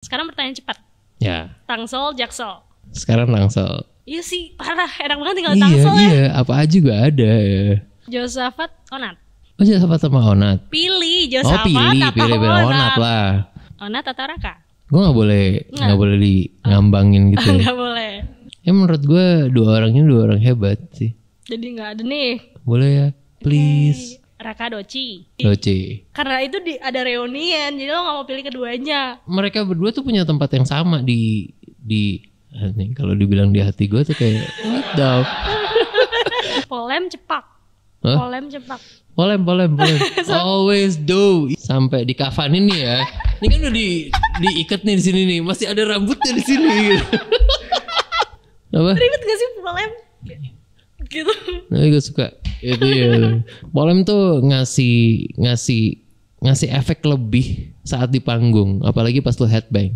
Sekarang pertanyaan cepat. Ya. Tangsel, Jaksel. Sekarang Tangsel. Iya sih, parah. Enak banget tinggal iya, Tangsel iya. ya. Iya, apa aja juga ada. Josafat, Onat. Oh, Josafat sama Onat. Pilih oh, Josafat oh, pilih, apa pilih, pilih, Onat. Onat lah. Onat atau Raka? Gue gak boleh, nggak gak boleh di oh. ngambangin gitu. Ya. gak boleh. Ya menurut gue dua orangnya dua orang hebat sih. Jadi gak ada nih. Boleh ya, please. Raka Doci. Doci. Karena itu di, ada reunian, jadi lo gak mau pilih keduanya. Mereka berdua tuh punya tempat yang sama di di eh, kalau dibilang di hati gue tuh kayak what the Polem cepak. Huh? Polem cepak. Polem, polem, polem. Always do. Sampai di kafan ini ya. Ini kan udah di diikat nih di sini nih. Masih ada rambutnya di sini. Gitu. Apa? Ribet gak sih polem? Iya. Gitu. Nah, gue suka itu ya Polem tuh ngasih ngasih ngasih efek lebih saat di panggung apalagi pas lu headbang